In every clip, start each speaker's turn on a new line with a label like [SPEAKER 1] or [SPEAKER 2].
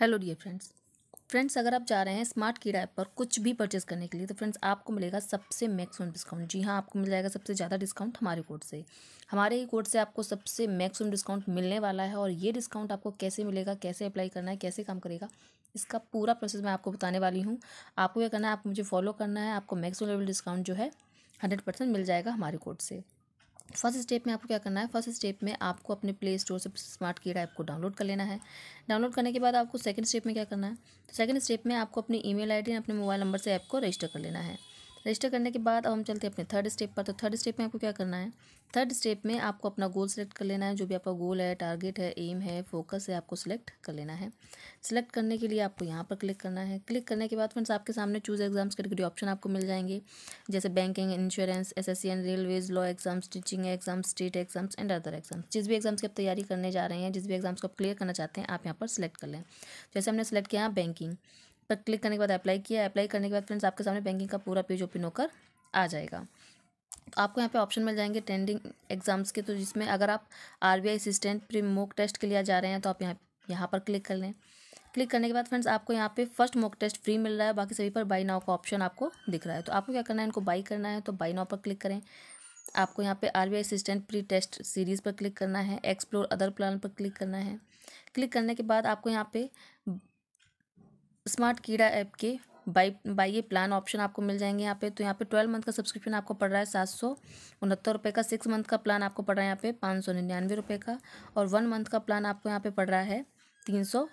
[SPEAKER 1] hello dear friends friends अगर आप जा रहे हैं स्मार्ट कीड़ा ऐप पर कुछ भी परचेज करने के लिए तो फ्रेंड्स आपको मिलेगा सबसे मैक्सिमम डिस्काउंट जी हाँ आपको मिल जाएगा सबसे ज़्यादा डिस्काउंट हमारे कोड से हमारे ही कोड से आपको सबसे मैक्सिमम डिस्काउंट मिलने वाला है और ये डिस्काउंट आपको कैसे मिलेगा कैसे अप्लाई करना है कैसे काम करेगा इसका पूरा प्रोसेस मैं आपको बताने वाली हूँ आपको यह करना है आपको मुझे फॉलो करना है आपको मैक्सिमम लेवल डिस्काउंट जो है हंड्रेड परसेंट मिल जाएगा हमारे कोड से फर्स्ट स्टेप में आपको क्या करना है फर्स्ट स्टेप में आपको अपने प्ले स्टोर से स्मार्ट कीड ऐप को डाउनलोड कर लेना है डाउनलोड करने के बाद आपको सेकंड स्टेप में क्या करना है सेकंड स्टेप में आपको अपनी ईमेल आईडी और अपने मोबाइल नंबर से ऐप को रजिस्टर कर लेना है रजिस्टर करने के बाद अब हम चलते हैं अपने थर्ड स्टेप पर तो थर्ड स्टेप में आपको क्या करना है थर्ड स्टेप में आपको अपना गोल सेलेक्ट कर लेना है जो भी आपका गोल है टारगेट है एम है फोकस है आपको सिलेक्ट कर लेना है सिलेक्ट करने के लिए आपको यहाँ पर क्लिक करना है क्लिक करने के बाद फ्रेंड्स आपके सामने चूज़ एग्जाम्स कैटेगरी ऑप्शन आपको मिल जाएंगे जैसे banking insurance S S railways law exams teaching exams state exams and other exams जिस भी एग्जाम्स की आप तैयारी करने जा रहे हैं जिस भी एग्जाम्स को आप क्लियर करना चाहते हैं आप यहाँ पर सिलेक्ट कर लें जैसे हमने सेलेक्ट किया बैंकिंग पर क्लिक करने के बाद अप्लाई किया अप्लाई करने के बाद फ्रेंड्स आपके सामने बैंकिंग का पूरा पेज ओपन होकर आ जाएगा तो आपको यहाँ पे ऑप्शन मिल जाएंगे टेंडिंग एग्जाम्स के तो जिसमें अगर आप R B I assistant pre mock test के लिए जा रहे हैं तो आप यहाँ यहाँ पर क्लिक कर लें क्लिक करने के बाद फ्रेंड्स आपको यहाँ पे फर्स्ट मॉक टेस्ट फ्री मिल रहा है बाकी सभी पर बाई नाव का ऑप्शन आपको दिख रहा है तो आपको क्या करना है इनको बाई करना है तो बाई नाव पर क्लिक करें आपको यहाँ पे R B I assistant pre test series पर क्लिक करना है एक्सप्लोर अदर प्लान पर क्लिक करना है क्लिक करने के बाद आपको यहाँ पे स्मार्ट कीड़ा ऐप के बाई बाई ये प्लान ऑप्शन आपको मिल जाएंगे यहाँ पे तो यहाँ पे ट्वेल्व मंथ का सब्सक्रिप्शन आपको पड़ रहा है सात सौ उनहत्तर रुपये का सिक्स मंथ का प्लान आपको पड़ रहा है यहाँ पे पाँच सौ निन्यानवे रुपये का और वन मंथ का प्लान आपको यहाँ पे पड़ रहा है तीन सौ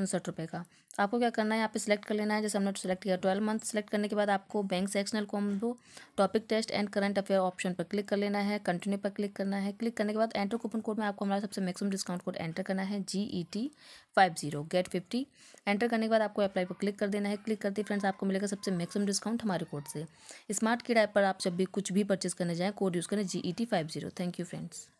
[SPEAKER 1] उनसठ रुपये का आपको क्या करना है यहाँ पे सिलेक्ट कर लेना है जैसे हमने सेलेक्ट किया ट्वेल्व मंथ सेलेक्ट करने के बाद आपको bank sectional combo topic test and current affair option पर क्लिक कर लेना है कंटिन्यू पर क्लिक करना है क्लिक करने के बाद एंटर कूपन कोड में आपको हमारा सबसे मैक्सिमम डिस्काउंट कोड एंटर करना है G E T five zero get fifty enter करने के बाद आपको अप्लाई पर क्लिक कर देना है क्लिक करते फ्रेंड्स आपको मिलेगा सबसे मैक्सिमम डिस्काउंट हमारे कोड से स्मार्ट किड ऐप पर आप जब भी कुछ भी परचेज करने जाएँ कोड यूज़ करें G E T five zero thank you friends